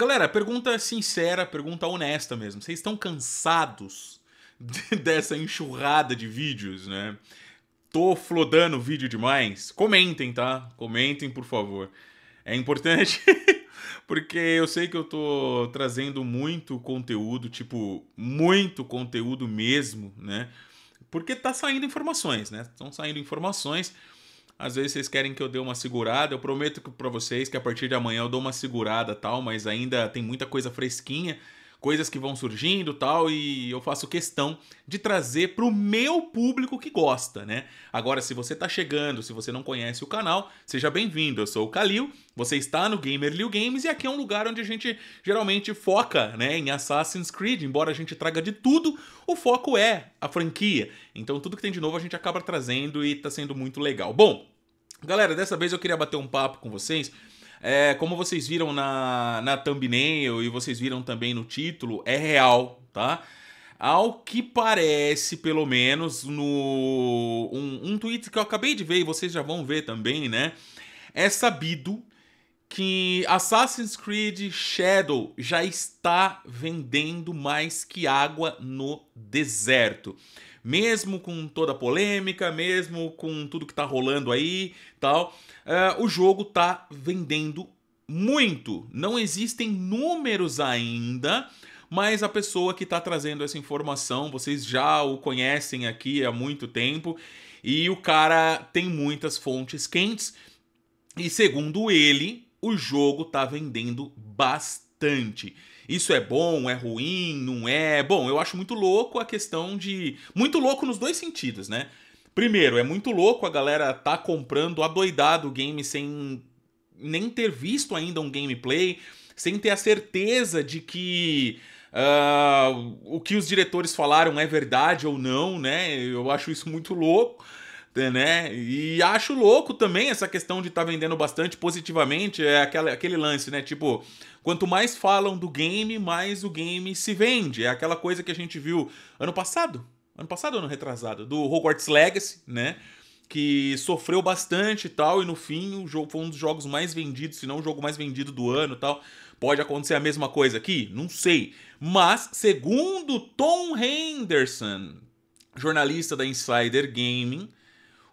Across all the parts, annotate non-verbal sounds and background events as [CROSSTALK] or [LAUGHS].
Galera, pergunta sincera, pergunta honesta mesmo. Vocês estão cansados de, [LAUGHS] dessa enxurrada de vídeos, né? Tô flodando o vídeo demais? Comentem, tá? Comentem, por favor. É importante [LAUGHS] porque eu sei que eu tô trazendo muito conteúdo, tipo, muito conteúdo mesmo, né? Porque tá saindo informações, né? Estão saindo informações. Às vezes vocês querem que eu dê uma segurada. Eu prometo para vocês que a partir de amanhã eu dou uma segurada tal, mas ainda tem muita coisa fresquinha coisas que vão surgindo tal, e eu faço questão de trazer para o meu público que gosta, né? Agora, se você está chegando, se você não conhece o canal, seja bem-vindo. Eu sou o Kalil, você está no Gamer Liu Games e aqui é um lugar onde a gente geralmente foca né, em Assassin's Creed, embora a gente traga de tudo, o foco é a franquia. Então, tudo que tem de novo a gente acaba trazendo e está sendo muito legal. Bom, galera, dessa vez eu queria bater um papo com vocês é, como vocês viram na, na thumbnail e vocês viram também no título, é real, tá? Ao que parece, pelo menos, no um, um tweet que eu acabei de ver e vocês já vão ver também, né? É sabido que Assassin's Creed Shadow já está vendendo mais que água no deserto mesmo com toda a polêmica, mesmo com tudo que tá rolando aí tal, uh, o jogo tá vendendo muito. Não existem números ainda, mas a pessoa que está trazendo essa informação, vocês já o conhecem aqui há muito tempo, e o cara tem muitas fontes quentes, e segundo ele, o jogo está vendendo bastante bastante. Isso é bom, é ruim, não é? Bom, eu acho muito louco a questão de. Muito louco nos dois sentidos, né? Primeiro, é muito louco a galera tá comprando adoidado o game sem nem ter visto ainda um gameplay, sem ter a certeza de que uh, o que os diretores falaram é verdade ou não, né? Eu acho isso muito louco. Né, né? E acho louco também essa questão de estar tá vendendo bastante positivamente, é aquela, aquele lance, né? Tipo, quanto mais falam do game, mais o game se vende. É aquela coisa que a gente viu ano passado, ano passado ou ano retrasado, do Hogwarts Legacy, né? Que sofreu bastante e tal, e no fim o jogo foi um dos jogos mais vendidos, se não o jogo mais vendido do ano e tal. Pode acontecer a mesma coisa aqui? Não sei. Mas, segundo Tom Henderson, jornalista da Insider Gaming,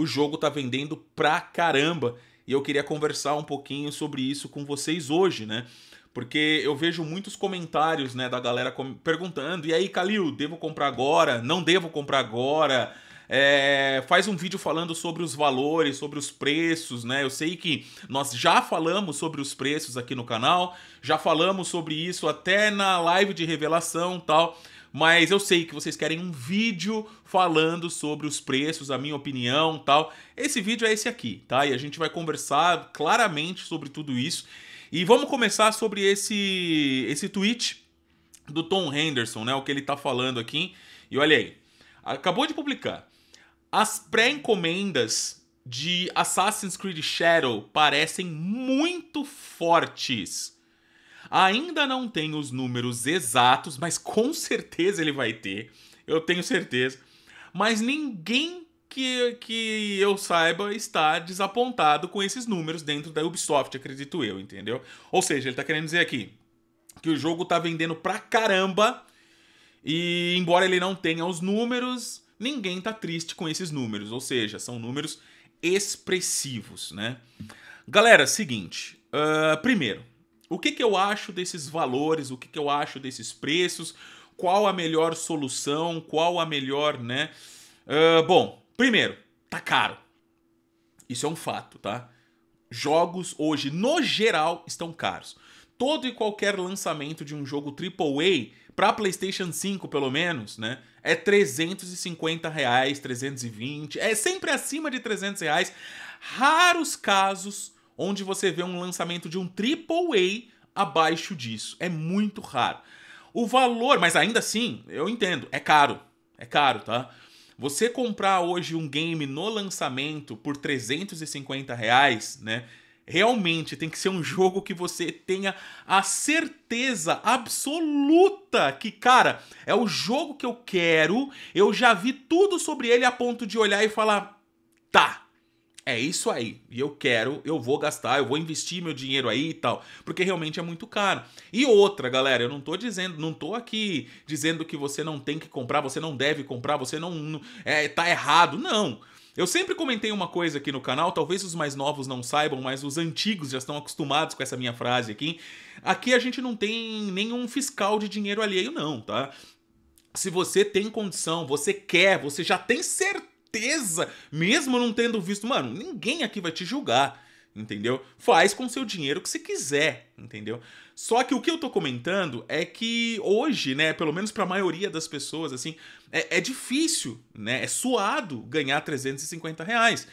o jogo tá vendendo pra caramba e eu queria conversar um pouquinho sobre isso com vocês hoje, né? Porque eu vejo muitos comentários, né, da galera perguntando: "E aí, Calil, devo comprar agora? Não devo comprar agora?" É, faz um vídeo falando sobre os valores, sobre os preços, né? Eu sei que nós já falamos sobre os preços aqui no canal, já falamos sobre isso até na live de revelação tal mas eu sei que vocês querem um vídeo falando sobre os preços, a minha opinião, tal. Esse vídeo é esse aqui, tá? E a gente vai conversar claramente sobre tudo isso. E vamos começar sobre esse esse tweet do Tom Henderson, né? O que ele tá falando aqui. E olha aí. Acabou de publicar. As pré-encomendas de Assassin's Creed Shadow parecem muito fortes. Ainda não tem os números exatos, mas com certeza ele vai ter. Eu tenho certeza. Mas ninguém que, que eu saiba está desapontado com esses números dentro da Ubisoft, acredito eu, entendeu? Ou seja, ele está querendo dizer aqui que o jogo está vendendo pra caramba e embora ele não tenha os números, ninguém está triste com esses números, ou seja, são números expressivos, né? Galera, seguinte, uh, primeiro, o que, que eu acho desses valores, o que, que eu acho desses preços, qual a melhor solução, qual a melhor, né? Uh, bom, primeiro, tá caro. Isso é um fato, tá? Jogos hoje, no geral, estão caros. Todo e qualquer lançamento de um jogo AAA, para PlayStation 5 pelo menos, né? É 350 reais, 320, é sempre acima de 300 reais. Raros casos onde você vê um lançamento de um AAA abaixo disso. É muito raro. O valor, mas ainda assim, eu entendo, é caro. É caro, tá? Você comprar hoje um game no lançamento por 350 reais, né? Realmente tem que ser um jogo que você tenha a certeza absoluta que, cara, é o jogo que eu quero, eu já vi tudo sobre ele a ponto de olhar e falar, tá, é isso aí, e eu quero, eu vou gastar, eu vou investir meu dinheiro aí e tal, porque realmente é muito caro. E outra, galera, eu não tô dizendo, não tô aqui dizendo que você não tem que comprar, você não deve comprar, você não, não é, tá errado, não. Eu sempre comentei uma coisa aqui no canal, talvez os mais novos não saibam, mas os antigos já estão acostumados com essa minha frase aqui. Aqui a gente não tem nenhum fiscal de dinheiro alheio, não, tá? Se você tem condição, você quer, você já tem certeza certeza, mesmo não tendo visto, mano, ninguém aqui vai te julgar, entendeu? Faz com seu dinheiro o que você quiser, entendeu? Só que o que eu tô comentando é que hoje, né, pelo menos para a maioria das pessoas, assim, é, é difícil, né, é suado ganhar 350 reais.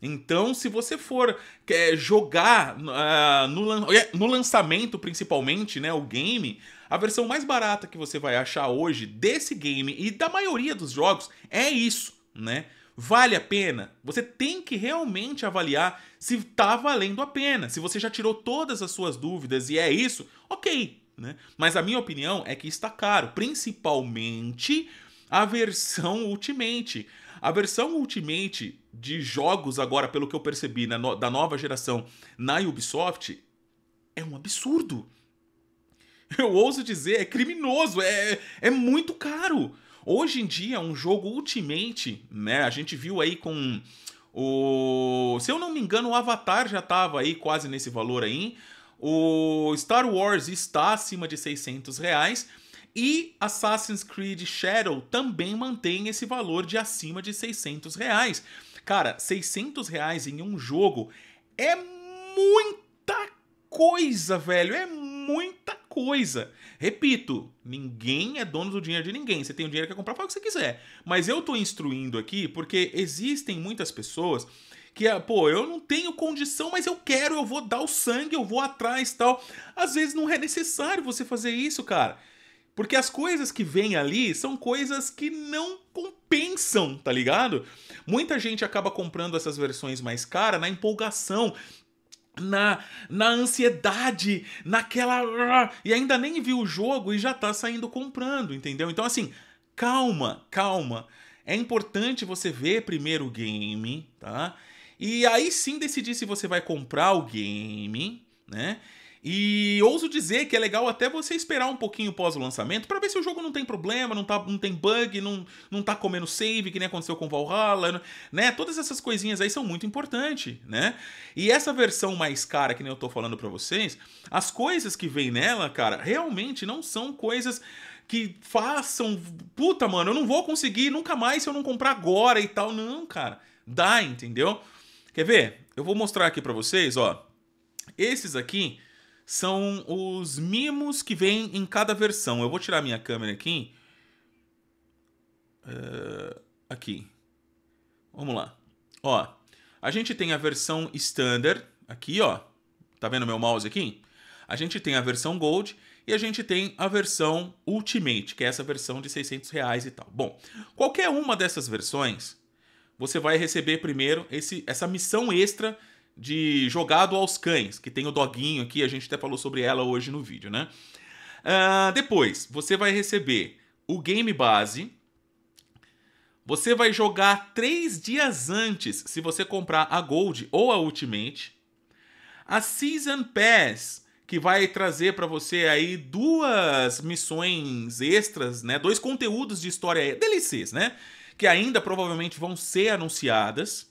Então, se você for é, jogar uh, no, no, lançamento, principalmente, né, o game, a versão mais barata que você vai achar hoje desse game e da maioria dos jogos é isso, né? vale a pena? Você tem que realmente avaliar se está valendo a pena. Se você já tirou todas as suas dúvidas e é isso, ok. Né? Mas a minha opinião é que está caro, principalmente a versão Ultimate. A versão Ultimate de jogos, agora, pelo que eu percebi, no da nova geração na Ubisoft, é um absurdo. Eu ouso dizer, é criminoso, é, é muito caro. Hoje em dia, um jogo Ultimate, né? A gente viu aí com o. Se eu não me engano, o Avatar já estava aí quase nesse valor aí. O Star Wars está acima de 600 reais. E Assassin's Creed Shadow também mantém esse valor de acima de 600 reais. Cara, 600 reais em um jogo é muita coisa, velho. É muito coisa. Repito, ninguém é dono do dinheiro de ninguém. Você tem o dinheiro que comprar, faz o que você quiser. Mas eu estou instruindo aqui porque existem muitas pessoas que ah, pô, eu não tenho condição, mas eu quero, eu vou dar o sangue, eu vou atrás tal. Às vezes não é necessário você fazer isso, cara. Porque as coisas que vêm ali são coisas que não compensam, tá ligado? Muita gente acaba comprando essas versões mais caras na empolgação na, na ansiedade, naquela. Ah, e ainda nem viu o jogo e já tá saindo comprando, entendeu? Então, assim, calma, calma. É importante você ver primeiro o game, tá? E aí sim decidir se você vai comprar o game, né? E ouso dizer que é legal até você esperar um pouquinho pós o lançamento para ver se o jogo não tem problema, não, tá, não tem bug, não, não tá comendo save, que nem aconteceu com Valhalla, né? Todas essas coisinhas aí são muito importantes, né? E essa versão mais cara, que nem eu tô falando para vocês, as coisas que vem nela, cara, realmente não são coisas que façam. Puta, mano, eu não vou conseguir nunca mais se eu não comprar agora e tal. Não, cara. Dá, entendeu? Quer ver? Eu vou mostrar aqui para vocês, ó. Esses aqui são os mimos que vem em cada versão. Eu vou tirar minha câmera aqui. Uh, aqui. Vamos lá. Ó, a gente tem a versão standard aqui, ó. Tá vendo meu mouse aqui? A gente tem a versão Gold e a gente tem a versão Ultimate, que é essa versão de 600 reais e tal. Bom, qualquer uma dessas versões, você vai receber primeiro esse, essa missão extra de Jogado aos Cães, que tem o doguinho aqui, a gente até falou sobre ela hoje no vídeo, né? Uh, depois, você vai receber o game base. Você vai jogar três dias antes, se você comprar a Gold ou a Ultimate. A Season Pass, que vai trazer para você aí duas missões extras, né? Dois conteúdos de história DLCs, né? Que ainda provavelmente vão ser anunciadas.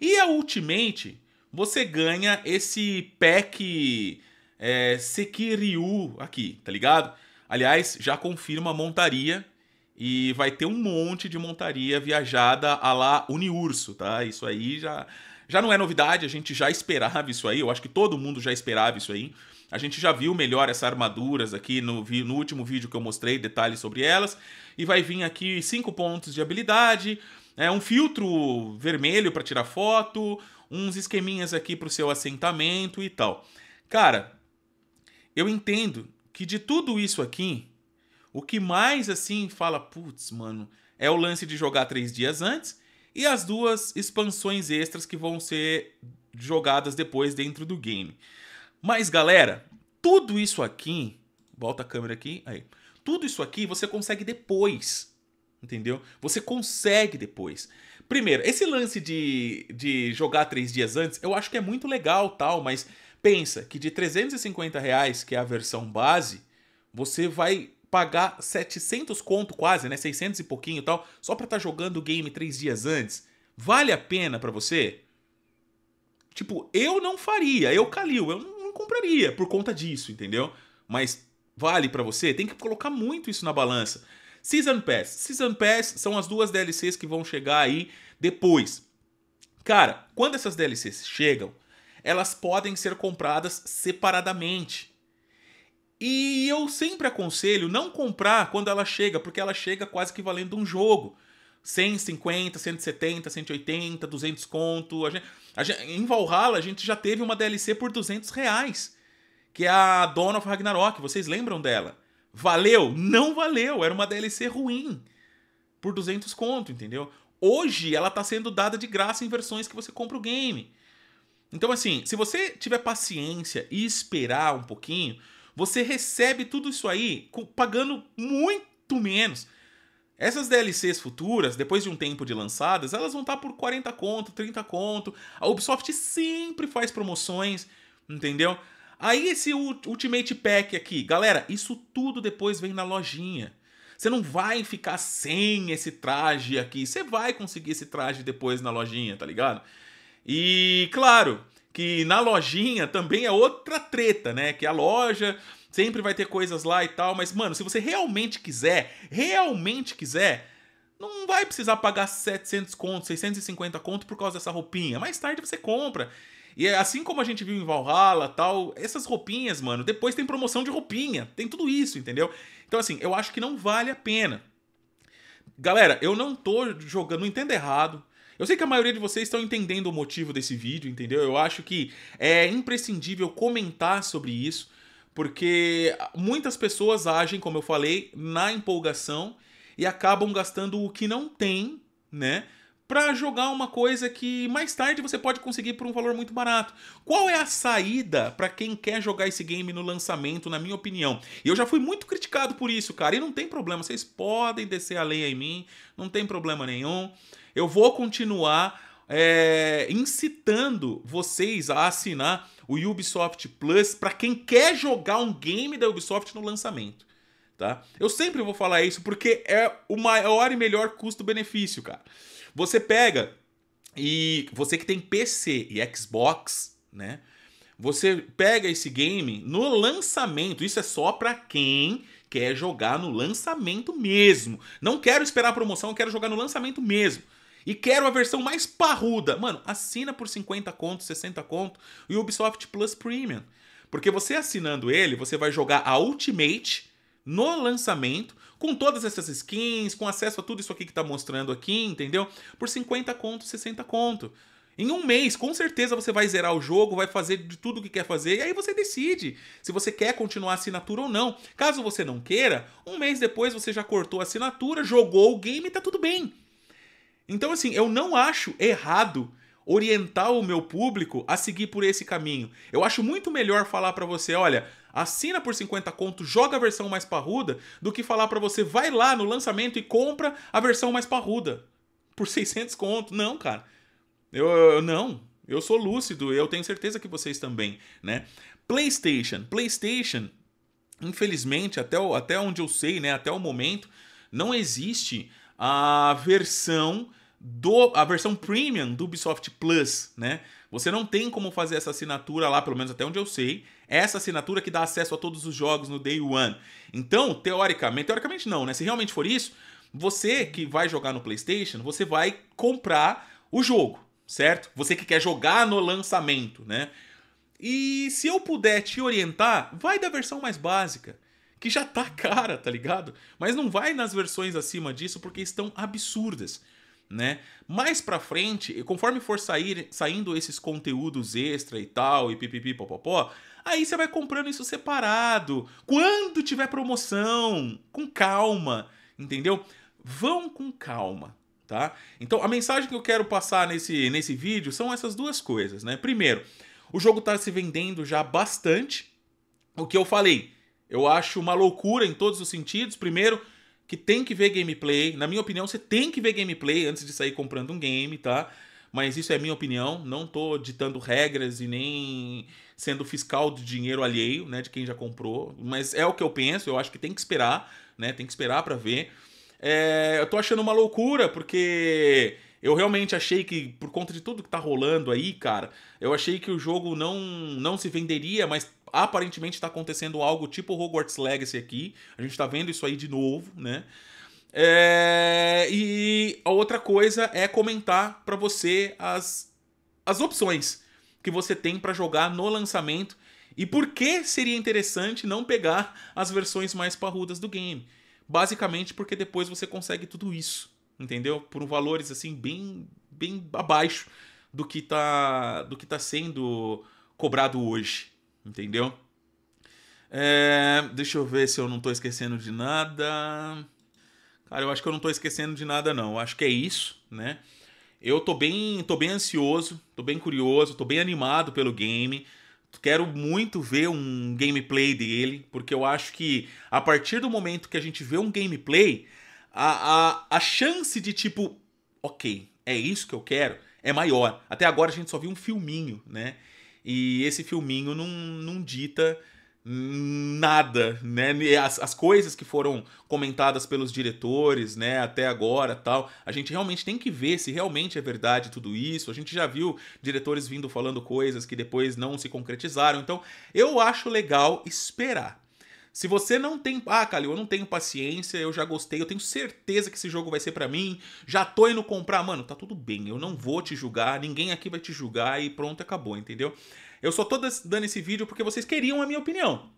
E a Ultimate, você ganha esse pack é, Sekiryu aqui, tá ligado? Aliás, já confirma a montaria e vai ter um monte de montaria viajada a lá Uniurso, tá? Isso aí já, já não é novidade, a gente já esperava isso aí, eu acho que todo mundo já esperava isso aí. A gente já viu melhor essas armaduras aqui no, no último vídeo que eu mostrei, detalhes sobre elas. E vai vir aqui 5 pontos de habilidade, é, um filtro vermelho para tirar foto, uns esqueminhas aqui para o seu assentamento e tal. Cara, eu entendo que de tudo isso aqui, o que mais assim fala, putz, mano, é o lance de jogar três dias antes e as duas expansões extras que vão ser jogadas depois dentro do game. Mas galera, tudo isso aqui, volta a câmera aqui, aí. Tudo isso aqui você consegue depois, entendeu? Você consegue depois. Primeiro, esse lance de, de jogar três dias antes, eu acho que é muito legal tal, mas pensa que de 350 reais, que é a versão base, você vai pagar 700 conto quase, né? 600 e pouquinho tal, só pra estar tá jogando o game três dias antes. Vale a pena para você? Tipo, eu não faria, eu, Calil, eu não, não compraria por conta disso, entendeu? Mas vale para você? Tem que colocar muito isso na balança. Season Pass. Season Pass são as duas DLCs que vão chegar aí depois. Cara, quando essas DLCs chegam, elas podem ser compradas separadamente. E eu sempre aconselho não comprar quando ela chega, porque ela chega quase que valendo um jogo. 150, 170, 180, 200 conto. A gente, a gente, em Valhalla, a gente já teve uma DLC por 200 reais, que é a Dawn of Ragnarok. Vocês lembram dela? Valeu? Não valeu. Era uma DLC ruim. Por 200 conto, entendeu? Hoje ela tá sendo dada de graça em versões que você compra o game. Então, assim, se você tiver paciência e esperar um pouquinho, você recebe tudo isso aí pagando muito menos. Essas DLCs futuras, depois de um tempo de lançadas, elas vão estar tá por 40 conto, 30 conto. A Ubisoft sempre faz promoções, entendeu? Aí esse Ultimate Pack aqui, galera, isso tudo depois vem na lojinha. Você não vai ficar sem esse traje aqui. Você vai conseguir esse traje depois na lojinha, tá ligado? E claro que na lojinha também é outra treta, né? Que a loja sempre vai ter coisas lá e tal, mas mano, se você realmente quiser, realmente quiser, não vai precisar pagar 700 conto, 650 conto por causa dessa roupinha. Mais tarde você compra. E é assim como a gente viu em Valhalla tal, essas roupinhas, mano, depois tem promoção de roupinha, tem tudo isso, entendeu? Então, assim, eu acho que não vale a pena. Galera, eu não tô jogando, não entendo errado. Eu sei que a maioria de vocês estão entendendo o motivo desse vídeo, entendeu? Eu acho que é imprescindível comentar sobre isso, porque muitas pessoas agem, como eu falei, na empolgação e acabam gastando o que não tem, né? para jogar uma coisa que mais tarde você pode conseguir por um valor muito barato. Qual é a saída para quem quer jogar esse game no lançamento, na minha opinião? E eu já fui muito criticado por isso, cara, e não tem problema, vocês podem descer a lei em mim, não tem problema nenhum. Eu vou continuar é, incitando vocês a assinar o Ubisoft Plus para quem quer jogar um game da Ubisoft no lançamento tá? Eu sempre vou falar isso porque é o maior e melhor custo-benefício, cara. Você pega e você que tem PC e Xbox, né? Você pega esse game no lançamento. Isso é só para quem quer jogar no lançamento mesmo. Não quero esperar a promoção, quero jogar no lançamento mesmo. E quero a versão mais parruda. Mano, assina por 50 conto, 60 conto e o Ubisoft Plus Premium. Porque você assinando ele, você vai jogar a Ultimate, no lançamento, com todas essas skins, com acesso a tudo isso aqui que tá mostrando aqui, entendeu? Por 50 conto, 60 conto. Em um mês, com certeza você vai zerar o jogo, vai fazer de tudo o que quer fazer, e aí você decide se você quer continuar a assinatura ou não. Caso você não queira, um mês depois você já cortou a assinatura, jogou o game e tá tudo bem. Então, assim, eu não acho errado orientar o meu público a seguir por esse caminho. Eu acho muito melhor falar para você, olha, assina por 50 conto, joga a versão mais parruda, do que falar para você vai lá no lançamento e compra a versão mais parruda por 600 conto. Não, cara. Eu, eu não. Eu sou lúcido, eu tenho certeza que vocês também, né? PlayStation, PlayStation, infelizmente, até, o, até onde eu sei, né, até o momento, não existe a versão do a versão premium do Ubisoft Plus, né? Você não tem como fazer essa assinatura lá, pelo menos até onde eu sei. Essa assinatura que dá acesso a todos os jogos no Day One. Então, teoricamente, teoricamente não, né? Se realmente for isso, você que vai jogar no PlayStation, você vai comprar o jogo, certo? Você que quer jogar no lançamento, né? E se eu puder te orientar, vai da versão mais básica que já tá [LAUGHS] cara, tá ligado? Mas não vai nas versões acima disso porque estão absurdas né? Mais para frente, conforme for sair, saindo esses conteúdos extra e tal, e pipipi popopó, aí você vai comprando isso separado. Quando tiver promoção, com calma, entendeu? Vão com calma, tá? Então, a mensagem que eu quero passar nesse, nesse vídeo são essas duas coisas, né? Primeiro, o jogo tá se vendendo já bastante. O que eu falei, eu acho uma loucura em todos os sentidos. Primeiro, que tem que ver gameplay. Na minha opinião, você tem que ver gameplay antes de sair comprando um game, tá? Mas isso é minha opinião, não tô ditando regras e nem sendo fiscal de dinheiro alheio, né, de quem já comprou, mas é o que eu penso, eu acho que tem que esperar, né? Tem que esperar para ver. É, eu tô achando uma loucura porque eu realmente achei que por conta de tudo que tá rolando aí, cara, eu achei que o jogo não não se venderia, mas aparentemente está acontecendo algo tipo Hogwarts Legacy aqui. A gente está vendo isso aí de novo, né? É, e a outra coisa é comentar para você as, as opções que você tem para jogar no lançamento e por que seria interessante não pegar as versões mais parrudas do game. Basicamente porque depois você consegue tudo isso, entendeu? Por valores assim bem bem abaixo do que tá do que tá sendo cobrado hoje, Entendeu? É, deixa eu ver se eu não tô esquecendo de nada. Cara, eu acho que eu não tô esquecendo de nada, não. Eu acho que é isso, né? Eu tô bem, tô bem ansioso, tô bem curioso, tô bem animado pelo game. Quero muito ver um gameplay dele, porque eu acho que a partir do momento que a gente vê um gameplay, a, a, a chance de tipo, ok, é isso que eu quero, é maior. Até agora a gente só viu um filminho, né? E esse filminho não, não dita nada, né? As, as coisas que foram comentadas pelos diretores, né, até agora, tal. A gente realmente tem que ver se realmente é verdade tudo isso. A gente já viu diretores vindo falando coisas que depois não se concretizaram. Então, eu acho legal esperar. Se você não tem. Ah, Calil, eu não tenho paciência, eu já gostei, eu tenho certeza que esse jogo vai ser para mim, já tô indo comprar. Mano, tá tudo bem, eu não vou te julgar, ninguém aqui vai te julgar e pronto, acabou, entendeu? Eu só tô dando esse vídeo porque vocês queriam a minha opinião.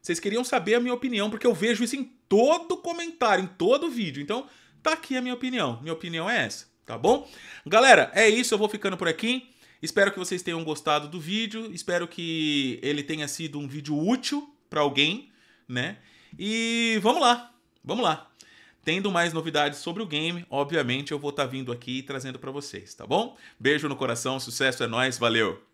Vocês queriam saber a minha opinião, porque eu vejo isso em todo comentário, em todo vídeo. Então, tá aqui a minha opinião. Minha opinião é essa, tá bom? Galera, é isso, eu vou ficando por aqui. Espero que vocês tenham gostado do vídeo, espero que ele tenha sido um vídeo útil para alguém, né? E vamos lá, vamos lá. Tendo mais novidades sobre o game, obviamente eu vou estar tá vindo aqui trazendo para vocês, tá bom? Beijo no coração, sucesso é nós, valeu.